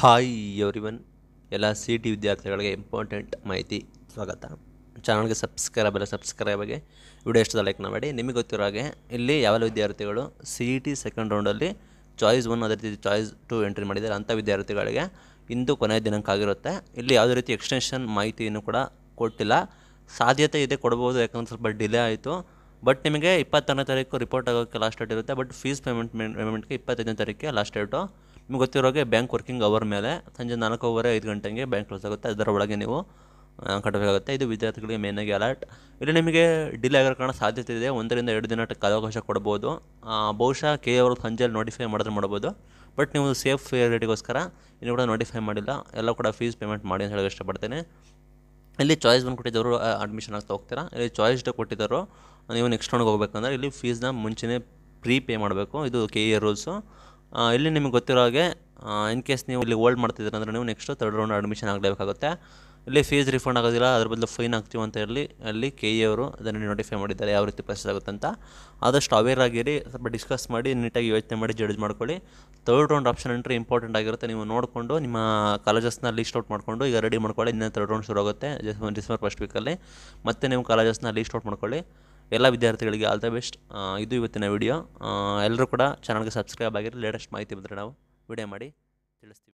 hi everyone ಎಲ್ಲ C T ವಿದ್ಯಾರ್ಥಿಗಳಿಗೆ important ಮಾಹಿತಿ ಸ್ವಾಗತ ಚಾನಲ್ಗೆ ಸಬ್ಸ್ಕ್ರೈಬ್ ಎಲ್ಲ ಸಬ್ಸ್ಕ್ರೈಬಾಗಿ ವಿಡಿಯೋ ಎಷ್ಟು ಲೈಕ್ನ ಮಾಡಿ ನಿಮಗೆ ಗೊತ್ತಿರೋ ಹಾಗೆ ಇಲ್ಲಿ ಯಾವೆಲ್ಲ ವಿದ್ಯಾರ್ಥಿಗಳು ಸಿ ಇ ಟಿ ಸೆಕೆಂಡ್ ರೌಂಡಲ್ಲಿ ಚಾಯ್ಸ್ ಒನ್ ಅದೇ ರೀತಿ ಚಾಯ್ಸ್ ಟು ಎಂಟ್ರಿ ಮಾಡಿದ್ದಾರೆ ಅಂಥ ವಿದ್ಯಾರ್ಥಿಗಳಿಗೆ ಇಂದು ಕೊನೆಯ ದಿನಾಂಕ ಆಗಿರುತ್ತೆ ಇಲ್ಲಿ ಯಾವುದೇ ರೀತಿ ಎಕ್ಸ್ಟೆನ್ಷನ್ ಮಾಹಿತಿಯನ್ನು ಕೂಡ ಕೊಟ್ಟಿಲ್ಲ ಸಾಧ್ಯತೆ ಇದೆ ಕೊಡ್ಬೋದು ಯಾಕಂದ್ರೆ ಸ್ವಲ್ಪ ಡಿಲೇ ಆಯಿತು ಬಟ್ ನಿಮಗೆ ಇಪ್ಪತ್ತಾರನೇ ತಾರೀಕು ರಿಪೋರ್ಟ್ ಆಗೋಕ್ಕೆ ಲಾಸ್ಟ್ ಡೇಟ್ ಇರುತ್ತೆ ಬಟ್ ಫೀಸ್ ಪೇಮೆಂಟ್ ಪೇಮೆಂಟ್ಗೆ ಇಪ್ಪತ್ತೈದನೇ ತಾರೀಕಿಗೆ ಲಾಸ್ಟ್ ಡೇಟು ನಿಮ್ಗೆ ಗೊತ್ತಿರೋಗೆ ಬ್ಯಾಂಕ್ ವರ್ಕಿಂಗ್ ಅವರ್ ಮೇಲೆ ಸಂಜೆ ನಾಲ್ಕೂವರೆ ಐದು ಗಂಟೆಗೆ ಬ್ಯಾಂಕ್ ಕ್ಲೋಸ್ ಆಗುತ್ತೆ ಅದರ ಒಳಗೆ ನೀವು ಕಟ್ಟಬೇಕಾಗುತ್ತೆ ಇದು ವಿದ್ಯಾರ್ಥಿಗಳಿಗೆ ಮೇನಾಗಿ ಅಲರ್ಟ್ ಇಲ್ಲಿ ನಿಮಗೆ ಡಿಲೇ ಆಗಿರೋ ಕಾರಣ ಸಾಧ್ಯತೆ ಇದೆ ಒಂದರಿಂದ ಎರಡು ದಿನ ಕಾಲಾವಕಾಶ ಕೊಡ್ಬೋದು ಬಹುಶಃ ಕೆ ಅವರು ಸಂಜೆಯಲ್ಲಿ ನೋಟಿಫೈ ಮಾಡಿದ್ರೆ ಮಾಡ್ಬೋದು ಬಟ್ ನೀವು ಸೇಫ್ ರೇಟಿಗೋಸ್ಕರ ಇನ್ನು ಕೂಡ ನೋಟಿಫೈ ಮಾಡಿಲ್ಲ ಎಲ್ಲ ಕೂಡ ಫೀಸ್ ಪೇಮೆಂಟ್ ಮಾಡಿ ಅಂತ ಹೇಳೋಕ್ಕೆ ಇಷ್ಟಪಡ್ತೇನೆ ಇಲ್ಲಿ ಚಾಯ್ಸ್ ಬಂದು ಕೊಟ್ಟಿದ್ದವರು ಅಡ್ಮಿಷನ್ ಆಗ್ತಾ ಹೋಗ್ತೀರಾ ಇಲ್ಲಿ ಚಾಯ್ಸ್ ಡೇ ಕೊಟ್ಟಿದ್ದರು ನೀವು ನೆಕ್ಸ್ಟ್ ರೌಂಡ್ಗೆ ಹೋಗ್ಬೇಕಂದ್ರೆ ಇಲ್ಲಿ ಫೀಸ್ನ ಮುಂಚೆನೇ ಪ್ರೀ ಪೇ ಮಾಡಬೇಕು ಇದು ಕೆ ಇ ರೂಲ್ಸು ಇಲ್ಲಿ ನಿಮಗೆ ಗೊತ್ತಿರೋ ಹಾಗೆ ಇನ್ ಕೇಸ್ ನೀವು ಇಲ್ಲಿ ಓಲ್ಡ್ ಮಾಡ್ತಿದ್ದೀರ ನೀವು ನೆಕ್ಸ್ಟ್ ತರ್ಡ್ ರೌಂಡ್ ಅಡ್ಮಿಷನ್ ಆಗಲೇಬೇಕಾಗುತ್ತೆ ಇಲ್ಲಿ ಫೀಸ್ ರಿಫಂಡ್ ಆಗೋದಿಲ್ಲ ಅದ್ರ ಬದಲು ಫೈನ್ ಹಾಕ್ತೀವಿ ಅಂತ ಹೇಳಿ ಅಲ್ಲಿ ಕೆ ಇ e ಅವರು ಅದನ್ನು ನೋಟಿಫೈ ಮಾಡಿದ್ದಾರೆ ಯಾವ ರೀತಿ ಪ್ರೊಸೆಸ್ ಆಗುತ್ತೆ ಅಂತ ಆದಷ್ಟು ಅವೇರ್ ಆಗಿರಿ ಸ್ವಲ್ಪ ಡಿಸ್ಕಸ್ ಮಾಡಿ ನೀಟಾಗಿ ಯೋಚನೆ ಮಾಡಿ ಜಡ್ಜ್ ಮಾಡ್ಕೊಳ್ಳಿ third round option entry important ಆಗಿರುತ್ತೆ ನೀವು ನೋಡಿಕೊಂಡು ನಿಮ್ಮ ಕಾಲೇಜಸ್ನ ಲೀಸ್ಟ್ ಔಟ್ ಮಾಡಿಕೊಂಡು ಈಗ ರೆಡಿ ಮಾಡ್ಕೊಳ್ಳಿ ಇನ್ನೇ ತರ್ಡ್ ರೌಂಡ್ ಶುರು ಆಗುತ್ತೆ ಡಿಸೆಂಬರ್ ಫಸ್ಟ್ ವೀಕಲ್ಲಿ ಮತ್ತೆ ನೀವು ಕಾಲೇಜಸ್ನ ಲೀಸ್ಟ್ ಔಟ್ ಮಾಡ್ಕೊಳ್ಳಿ ಎಲ್ಲ ವಿದ್ಯಾರ್ಥಿಗಳಿಗೆ ಆಲ್ ದ ಬೆಸ್ಟ್ ಇದು ಇವತ್ತಿನ ವಿಡಿಯೋ ಎಲ್ಲರೂ ಕೂಡ ಚಾನಲ್ಗೆ ಸಬ್ಸ್ಕ್ರೈಬ್ ಆಗಿರಲಿ ಲೇಟೆಸ್ಟ್ ಮಾಹಿತಿ ಬಂದರೆ ನಾವು ವಿಡಿಯೋ ಮಾಡಿ ತಿಳಿಸ್ತೀವಿ